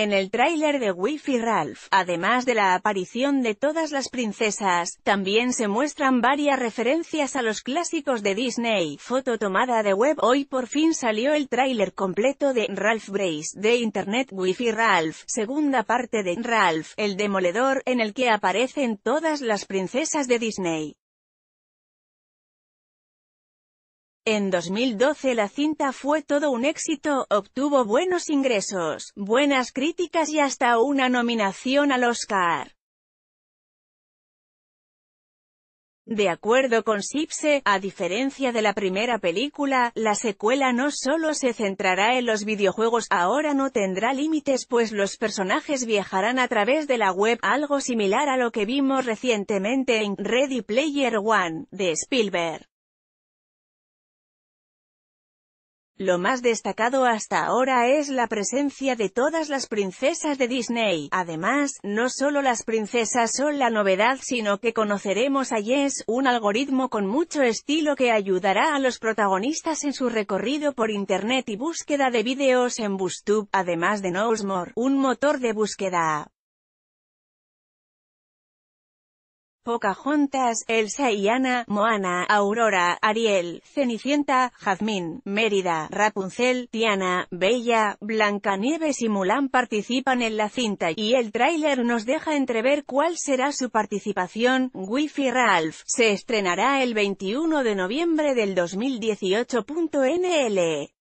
En el tráiler de Wifi Ralph, además de la aparición de todas las princesas, también se muestran varias referencias a los clásicos de Disney. Foto tomada de web Hoy por fin salió el tráiler completo de Ralph Brace de Internet Wifi Ralph, segunda parte de Ralph, el demoledor, en el que aparecen todas las princesas de Disney. En 2012 la cinta fue todo un éxito, obtuvo buenos ingresos, buenas críticas y hasta una nominación al Oscar. De acuerdo con Sipse, a diferencia de la primera película, la secuela no solo se centrará en los videojuegos, ahora no tendrá límites pues los personajes viajarán a través de la web, algo similar a lo que vimos recientemente en Ready Player One, de Spielberg. Lo más destacado hasta ahora es la presencia de todas las princesas de Disney. Además, no solo las princesas son la novedad sino que conoceremos a Yes, un algoritmo con mucho estilo que ayudará a los protagonistas en su recorrido por internet y búsqueda de vídeos en YouTube, además de KnowsMore, un motor de búsqueda. Pocahontas, Elsa y Ana, Moana, Aurora, Ariel, Cenicienta, Jazmín, Mérida, Rapunzel, Tiana, Bella, Blancanieves y Mulan participan en la cinta, y el tráiler nos deja entrever cuál será su participación. Wifi Ralph se estrenará el 21 de noviembre del 2018.nl